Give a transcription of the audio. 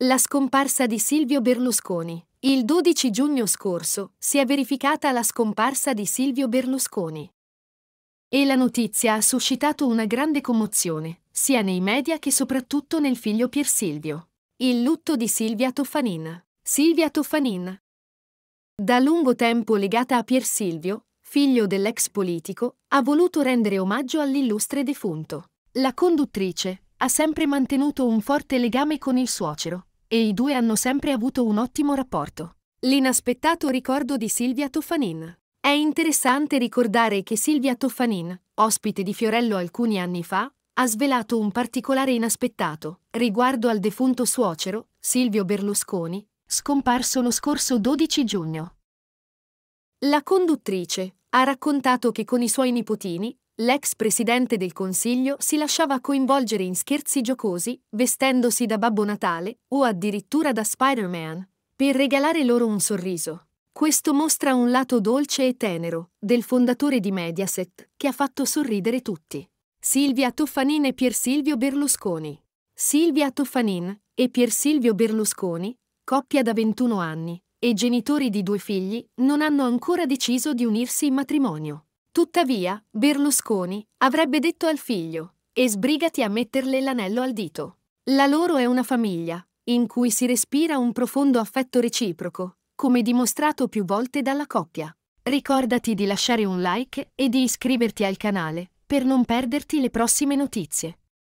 La scomparsa di Silvio Berlusconi. Il 12 giugno scorso si è verificata la scomparsa di Silvio Berlusconi. E la notizia ha suscitato una grande commozione, sia nei media che soprattutto nel figlio Pier Silvio. Il lutto di Silvia Toffanin. Silvia Toffanin. Da lungo tempo legata a Pier Silvio, figlio dell'ex politico, ha voluto rendere omaggio all'illustre defunto. La conduttrice, ha sempre mantenuto un forte legame con il suocero e i due hanno sempre avuto un ottimo rapporto. L'inaspettato ricordo di Silvia Toffanin. È interessante ricordare che Silvia Toffanin, ospite di Fiorello alcuni anni fa, ha svelato un particolare inaspettato riguardo al defunto suocero, Silvio Berlusconi, scomparso lo scorso 12 giugno. La conduttrice ha raccontato che con i suoi nipotini L'ex presidente del Consiglio si lasciava coinvolgere in scherzi giocosi, vestendosi da Babbo Natale o addirittura da Spider-Man, per regalare loro un sorriso. Questo mostra un lato dolce e tenero del fondatore di Mediaset che ha fatto sorridere tutti. Silvia Toffanin e Pier Silvio Berlusconi. Silvia Toffanin e Pier Silvio Berlusconi, coppia da 21 anni e genitori di due figli, non hanno ancora deciso di unirsi in matrimonio. Tuttavia, Berlusconi avrebbe detto al figlio, e sbrigati a metterle l'anello al dito. La loro è una famiglia, in cui si respira un profondo affetto reciproco, come dimostrato più volte dalla coppia. Ricordati di lasciare un like e di iscriverti al canale, per non perderti le prossime notizie.